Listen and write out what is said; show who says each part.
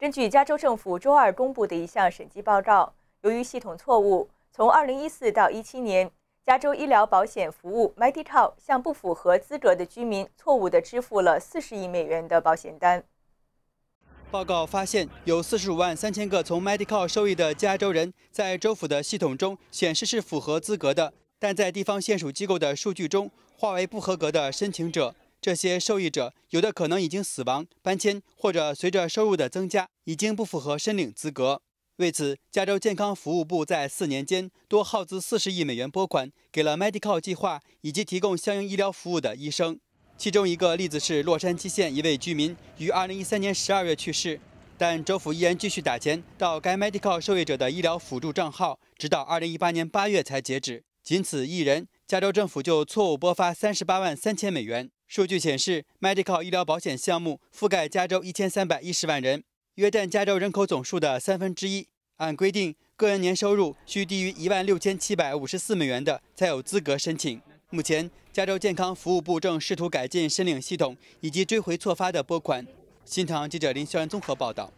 Speaker 1: 根据加州政府周二公布的一项审计报告，由于系统错误，从2014到17年，加州医疗保险服务 m e d i c a 向不符合资格的居民错误地支付了40亿美元的保险单。
Speaker 2: 报告发现，有45万3000个从 m e d i c a r 受益的加州人在州府的系统中显示是符合资格的，但在地方县属机构的数据中化为不合格的申请者。这些受益者有的可能已经死亡、搬迁，或者随着收入的增加已经不符合申领资格。为此，加州健康服务部在四年间多耗资四十亿美元拨款，给了 Medi-Cal 计划以及提供相应医疗服务的医生。其中一个例子是洛杉矶县一位居民于二零一三年十二月去世，但州府依然继续打钱到该 Medi-Cal 受益者的医疗辅助账号，直到二零一八年八月才截止。仅此一人。加州政府就错误拨发三十八万三千美元。数据显示 m e d i c a l 医疗保险项目覆盖加州一千三百一十万人，约占加州人口总数的三分之一。按规定，个人年收入需低于一万六千七百五十四美元的才有资格申请。目前，加州健康服务部正试图改进申领系统以及追回错发的拨款。新唐记者林秀兰综合报道。